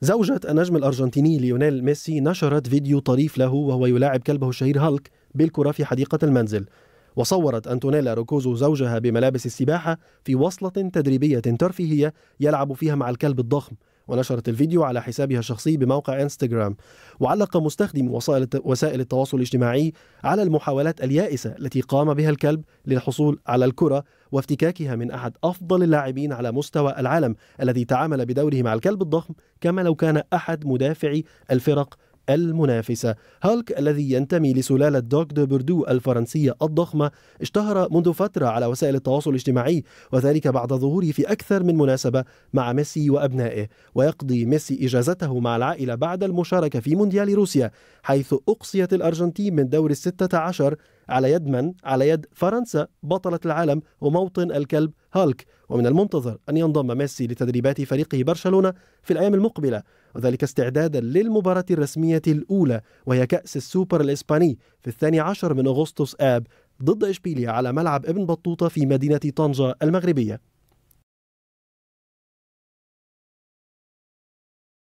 زوجة النجم الأرجنتيني ليونيل ميسي نشرت فيديو طريف له وهو يلاعب كلبه الشهير هالك بالكرة في حديقة المنزل وصورت أنتونيلا روكوزو زوجها بملابس السباحة في وصلة تدريبية ترفيهية يلعب فيها مع الكلب الضخم ونشرت الفيديو على حسابها الشخصي بموقع انستغرام وعلق مستخدم وسائل التواصل الاجتماعي على المحاولات اليائسة التي قام بها الكلب للحصول على الكرة وافتكاكها من أحد أفضل اللاعبين على مستوى العالم الذي تعامل بدوره مع الكلب الضخم كما لو كان أحد مدافعي الفرق المنافسة هالك الذي ينتمي لسلالة دوغ دو بردو الفرنسية الضخمة اشتهر منذ فترة على وسائل التواصل الاجتماعي وذلك بعد ظهوره في أكثر من مناسبة مع ميسي وأبنائه ويقضي ميسي إجازته مع العائلة بعد المشاركة في مونديال روسيا حيث أقصيت الأرجنتين من دور الستة عشر على يد من؟ على يد فرنسا بطلة العالم وموطن الكلب هالك ومن المنتظر أن ينضم ميسي لتدريبات فريقه برشلونة في الأيام المقبلة وذلك استعدادا للمباراة الرسمية الأولى وهي كأس السوبر الإسباني في الثاني عشر من أغسطس آب ضد إشبيليا على ملعب ابن بطوطة في مدينة طنجة المغربية